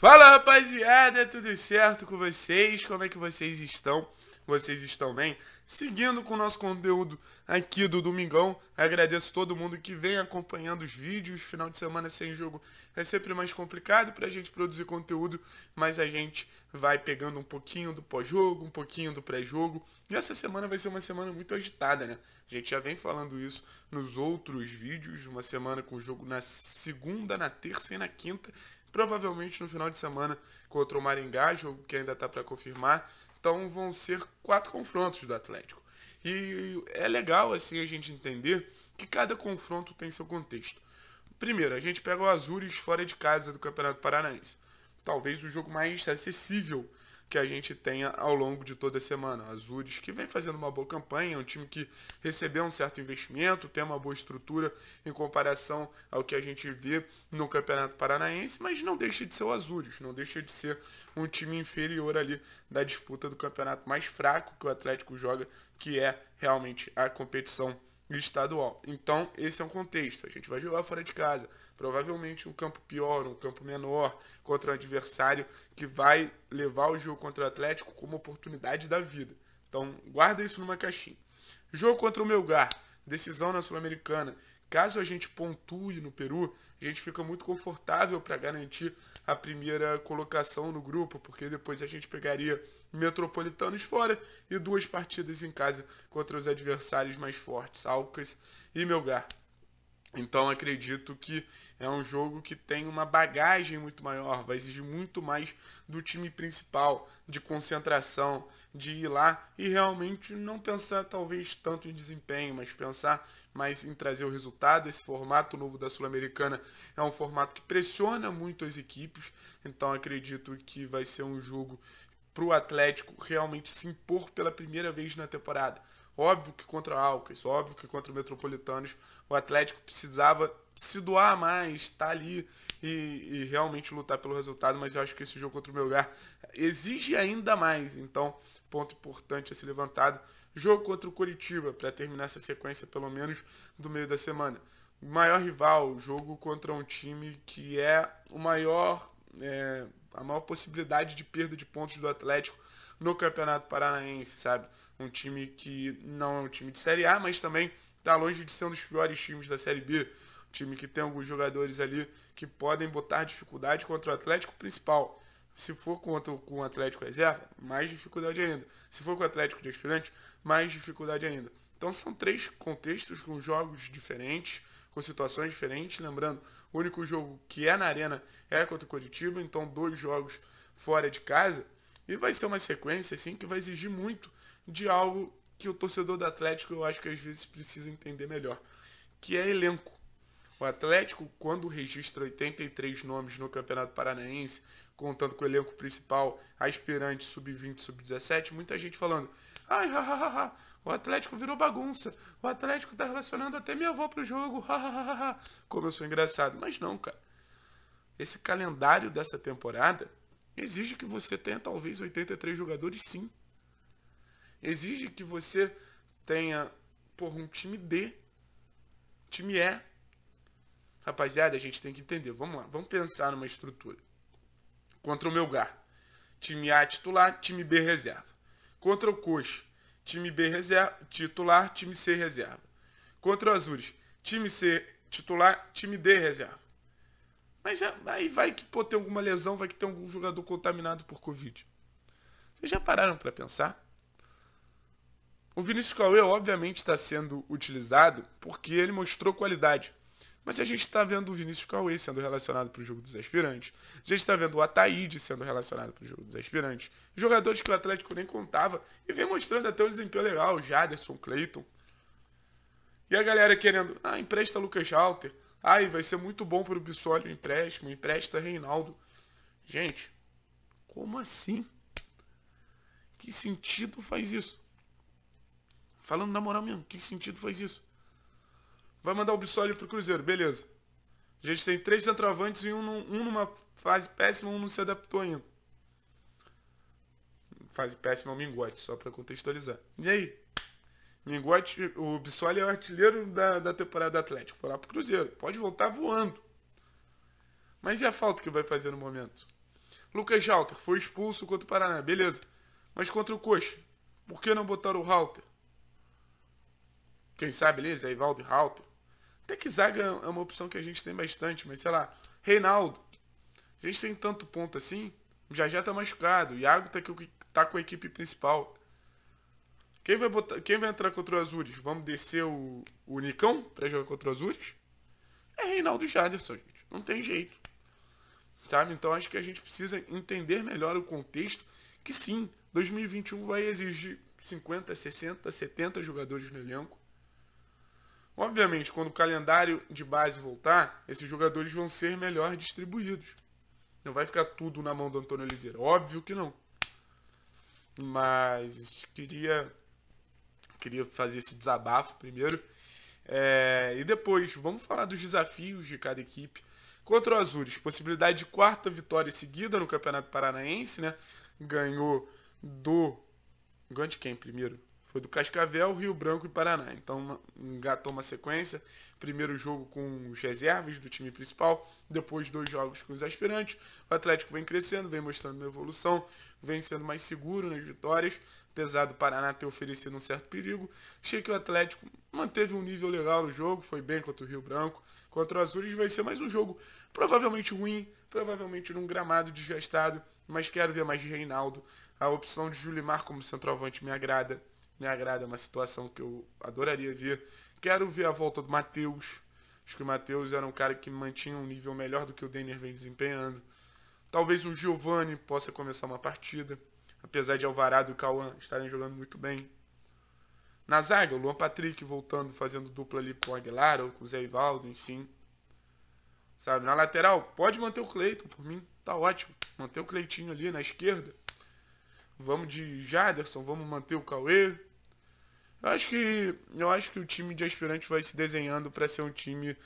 Fala rapaziada, tudo certo com vocês? Como é que vocês estão? Vocês estão bem? Seguindo com o nosso conteúdo aqui do Domingão, agradeço todo mundo que vem acompanhando os vídeos. Final de semana sem jogo é sempre mais complicado para a gente produzir conteúdo, mas a gente vai pegando um pouquinho do pós-jogo, um pouquinho do pré-jogo. E essa semana vai ser uma semana muito agitada, né? A gente já vem falando isso nos outros vídeos, uma semana com o jogo na segunda, na terça e na quinta provavelmente no final de semana contra o Maringá, jogo que ainda está para confirmar. Então vão ser quatro confrontos do Atlético. E é legal assim a gente entender que cada confronto tem seu contexto. Primeiro, a gente pega o Azures fora de casa do Campeonato Paranaense. Talvez o jogo mais acessível que a gente tenha ao longo de toda a semana. A Azures, que vem fazendo uma boa campanha, é um time que recebeu um certo investimento, tem uma boa estrutura em comparação ao que a gente vê no Campeonato Paranaense, mas não deixa de ser o Azures, não deixa de ser um time inferior ali da disputa do campeonato mais fraco que o Atlético joga, que é realmente a competição estadual. Então, esse é um contexto. A gente vai jogar fora de casa. Provavelmente um campo pior, um campo menor, contra um adversário que vai levar o jogo contra o Atlético como oportunidade da vida. Então, guarda isso numa caixinha. Jogo contra o Melgar, decisão na Sul-Americana, Caso a gente pontue no Peru, a gente fica muito confortável para garantir a primeira colocação no grupo, porque depois a gente pegaria metropolitanos fora e duas partidas em casa contra os adversários mais fortes, Alcas e Melgar. Então acredito que é um jogo que tem uma bagagem muito maior, vai exigir muito mais do time principal, de concentração, de ir lá e realmente não pensar talvez tanto em desempenho, mas pensar mais em trazer o resultado. Esse formato novo da Sul-Americana é um formato que pressiona muito as equipes, então acredito que vai ser um jogo para o Atlético realmente se impor pela primeira vez na temporada. Óbvio que contra Alcas, óbvio que contra o Metropolitanos, o Atlético precisava se doar mais, estar tá ali e, e, realmente lutar pelo resultado, mas eu acho que esse jogo contra o Melgar exige ainda mais. Então, ponto importante a ser levantado. Jogo contra o Curitiba, para terminar essa sequência pelo menos do meio da semana. Maior rival, jogo contra um time que é o maior, é, a maior possibilidade de perda de pontos do Atlético no Campeonato Paranaense, sabe? Um time que não é um time de Série A, mas também está longe de ser um dos piores times da Série B. Um time que tem alguns jogadores ali que podem botar dificuldade contra o Atlético principal. Se for contra, com o Atlético reserva, mais dificuldade ainda. Se for com o Atlético de aspirante, mais dificuldade ainda. Então são três contextos com jogos diferentes, com situações diferentes. Lembrando, o único jogo que é na arena é contra o Curitiba, então dois jogos fora de casa. E vai ser uma sequência, assim, que vai exigir muito de algo que o torcedor do Atlético, eu acho que às vezes precisa entender melhor, que é elenco. O Atlético, quando registra 83 nomes no Campeonato Paranaense, contando com o elenco principal, aspirante, sub-20, sub-17, muita gente falando, ai, ha, ha, ha, ha, o Atlético virou bagunça, o Atlético tá relacionando até minha avó pro jogo, ha, ha, ha, ha. como eu sou engraçado. Mas não, cara. Esse calendário dessa temporada exige que você tenha talvez 83 jogadores, sim. Exige que você tenha, por um time D, time E. Rapaziada, a gente tem que entender. Vamos lá, vamos pensar numa estrutura. Contra o Melgar, time A titular, time B reserva. Contra o Coxa, time B reserva, titular, time C reserva. Contra o Azures, time C titular, time D reserva. Mas já, aí vai que pô, tem alguma lesão, vai que tem algum jogador contaminado por Covid. Vocês já pararam para pensar? O Vinícius Cauê, obviamente, está sendo utilizado porque ele mostrou qualidade. Mas a gente está vendo o Vinícius Cauê sendo relacionado para o jogo dos aspirantes. A gente está vendo o Ataíde sendo relacionado para o jogo dos aspirantes. Jogadores que o Atlético nem contava e vem mostrando até um desempenho legal. Jaderson, Cleiton. E a galera querendo, ah, empresta Lucas Halter. Ai, vai ser muito bom para o Bissoli o empréstimo, empresta é Reinaldo. Gente, como assim? Que sentido faz isso? Falando na moral mesmo, que sentido faz isso? Vai mandar o Bissoli pro Cruzeiro, beleza. A gente tem três centroavantes e um, um numa fase péssima, um não se adaptou ainda. Fase péssima é o um mingote, só para contextualizar. E aí? Mingau, é o Bissoli é o artilheiro da, da temporada do Atlético. Foi lá pro Cruzeiro. Pode voltar voando. Mas e a falta que vai fazer no momento? Lucas Halter foi expulso contra o Paraná, beleza. Mas contra o Coxa, por que não botar o Halter? Quem sabe, beleza, é Ivaldo e Halter. Até que zaga é uma opção que a gente tem bastante, mas sei lá, Reinaldo. A gente tem tanto ponto assim, já já tá machucado, o Iago tá, que, tá com a equipe principal. Quem vai, botar, quem vai entrar contra o Azures? Vamos descer o, o Nicão pra jogar contra o Azures? É Reinaldo Jaderson, gente. Não tem jeito. Sabe? Então acho que a gente precisa entender melhor o contexto. Que sim, 2021 vai exigir 50, 60, 70 jogadores no elenco. Obviamente, quando o calendário de base voltar, esses jogadores vão ser melhor distribuídos. Não vai ficar tudo na mão do Antônio Oliveira. Óbvio que não. Mas queria queria fazer esse desabafo primeiro. É, e depois, vamos falar dos desafios de cada equipe. Contra o Azures, possibilidade de quarta vitória seguida no Campeonato Paranaense, né? Ganhou do. Ganhou de quem primeiro? Foi do Cascavel, Rio Branco e Paraná. Então engatou uma sequência. Primeiro jogo com os reservas do time principal, depois dois jogos com os aspirantes. O Atlético vem crescendo, vem mostrando uma evolução, vem sendo mais seguro nas vitórias, apesar do Paraná ter oferecido um certo perigo. Achei que o Atlético manteve um nível legal no jogo, foi bem contra o Rio Branco. Contra o E vai ser mais um jogo provavelmente ruim, provavelmente num gramado desgastado, mas quero ver mais de Reinaldo. A opção de Julimar como centroavante me agrada me agrada, é uma situação que eu adoraria ver. Quero ver a volta do Matheus. Acho que o Matheus era um cara que mantinha um nível melhor do que o Denner vem desempenhando. Talvez o Giovani possa começar uma partida, apesar de Alvarado e Cauã estarem jogando muito bem. Na zaga, o Luan Patrick voltando, fazendo dupla ali com o Aguilar ou com o Zé Ivaldo, enfim. Sabe, na lateral, pode manter o Cleiton, por mim tá ótimo. Manter o Cleitinho ali na esquerda. Vamos de Jaderson, vamos manter o Cauê. Eu acho que, eu acho que o time de aspirante vai se desenhando para ser um time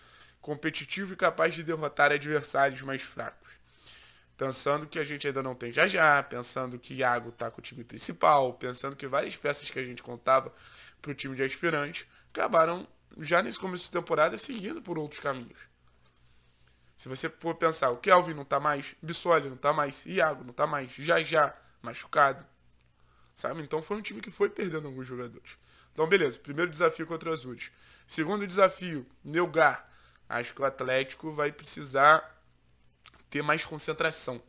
competitivo e capaz de derrotar adversários mais fracos. Pensando que a gente ainda não tem já já, pensando que Iago está com o time principal, pensando que várias peças que a gente contava para o time de aspirante acabaram já nesse começo de temporada seguindo por outros caminhos. Se você for pensar, o Kelvin não está mais, Bissoli não está mais, Iago não está mais, já já machucado. Sabe? Então foi um time que foi perdendo alguns jogadores. Então, beleza. Primeiro desafio contra o Azures. Segundo desafio, Melgar. Acho que o Atlético vai precisar ter mais concentração.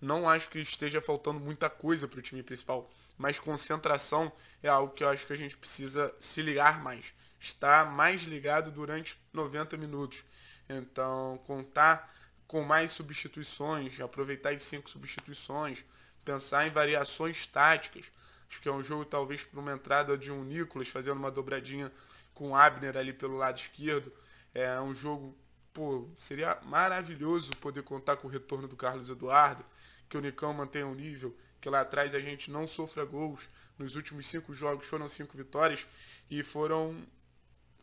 Não acho que esteja faltando muita coisa para o time principal, mas concentração é algo que eu acho que a gente precisa se ligar mais. Estar mais ligado durante 90 minutos. Então, contar com mais substituições, aproveitar as cinco substituições, pensar em variações táticas Acho que é um jogo, talvez, para uma entrada de um Nicolas, fazendo uma dobradinha com Abner ali pelo lado esquerdo. É um jogo, pô, seria maravilhoso poder contar com o retorno do Carlos Eduardo, que o Nicão mantenha um nível, que lá atrás a gente não sofra gols. Nos últimos cinco jogos foram cinco vitórias e foram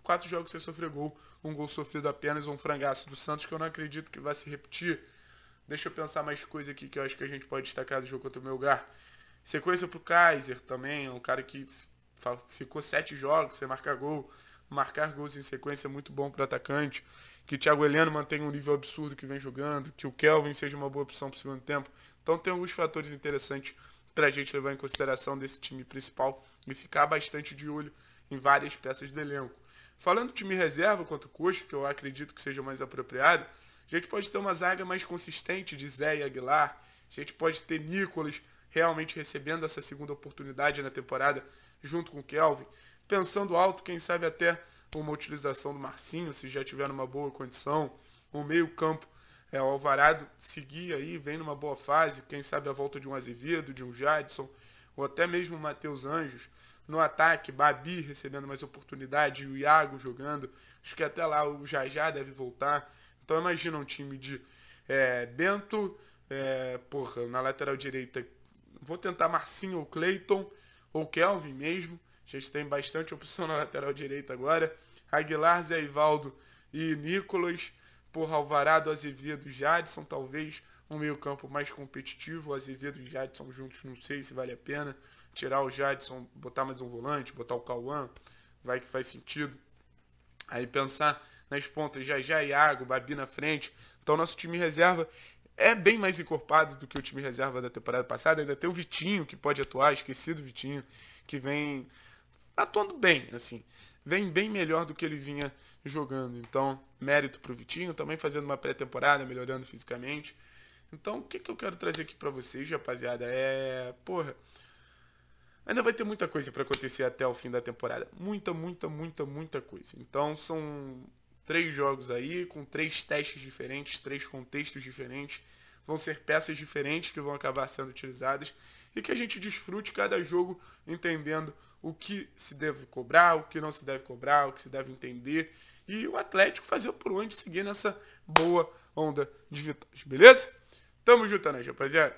quatro jogos sem sofrer gol. Um gol sofrido apenas, um frangaço do Santos, que eu não acredito que vai se repetir. Deixa eu pensar mais coisa aqui que eu acho que a gente pode destacar do jogo contra o lugar. Sequência pro Kaiser também, é um cara que ficou sete jogos sem marcar gol. Marcar gols em sequência é muito bom para atacante. Que o Thiago Heleno mantenha um nível absurdo que vem jogando. Que o Kelvin seja uma boa opção pro segundo tempo. Então tem alguns fatores interessantes para a gente levar em consideração desse time principal e ficar bastante de olho em várias peças do elenco. Falando do time reserva quanto custo, que eu acredito que seja mais apropriado, a gente pode ter uma zaga mais consistente de Zé e Aguilar, a gente pode ter Nicolas realmente recebendo essa segunda oportunidade na temporada, junto com o Kelvin. Pensando alto, quem sabe até uma utilização do Marcinho, se já tiver numa boa condição. O meio-campo, é, o Alvarado seguir aí, vem numa boa fase. Quem sabe a volta de um Azevedo, de um Jadson, ou até mesmo o Matheus Anjos. No ataque, Babi recebendo mais oportunidade, o Iago jogando. Acho que até lá o Jajá deve voltar. Então imagina um time de é, Bento, é, porra, na lateral direita Vou tentar Marcinho ou Clayton, ou Kelvin mesmo. A gente tem bastante opção na lateral direita agora. Aguilar, Zé Ivaldo e Nicolas. Por Alvarado, Azevedo, Jadson, talvez. Um meio campo mais competitivo. Azevedo e Jadson juntos, não sei se vale a pena. Tirar o Jadson, botar mais um volante, botar o Cauã. Vai que faz sentido. Aí pensar nas pontas, já já Iago, Babi na frente. Então nosso time reserva é bem mais encorpado do que o time reserva da temporada passada. Ainda tem o Vitinho, que pode atuar, esquecido Vitinho, que vem atuando bem, assim. Vem bem melhor do que ele vinha jogando. Então, mérito para o Vitinho, também fazendo uma pré-temporada, melhorando fisicamente. Então, o que, que eu quero trazer aqui para vocês, rapaziada? É. Porra. Ainda vai ter muita coisa para acontecer até o fim da temporada. Muita, muita, muita, muita coisa. Então, são três jogos aí, com três testes diferentes, três contextos diferentes. Vão ser peças diferentes que vão acabar sendo utilizadas e que a gente desfrute cada jogo entendendo o que se deve cobrar, o que não se deve cobrar, o que se deve entender e o Atlético fazer por onde seguir nessa boa onda de vitórias, beleza? Tamo junto, né, rapaziada?